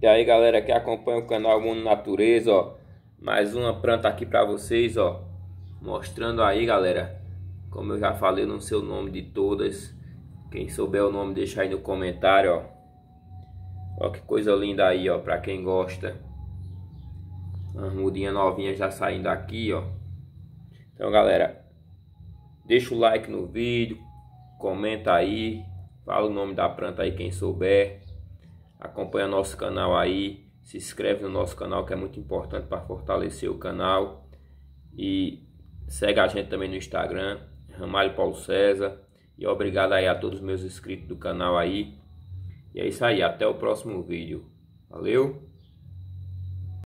E aí galera que acompanha o canal Mundo Natureza, ó. Mais uma planta aqui pra vocês, ó. Mostrando aí galera. Como eu já falei, não sei o nome de todas. Quem souber o nome, deixa aí no comentário, ó. Ó que coisa linda aí, ó. Pra quem gosta. as mudinhas novinhas já saindo aqui, ó. Então galera. Deixa o like no vídeo. Comenta aí. Fala o nome da planta aí, quem souber acompanha nosso canal aí, se inscreve no nosso canal que é muito importante para fortalecer o canal e segue a gente também no Instagram, Ramalho Paulo César. E obrigado aí a todos os meus inscritos do canal aí. E é isso aí, até o próximo vídeo. Valeu!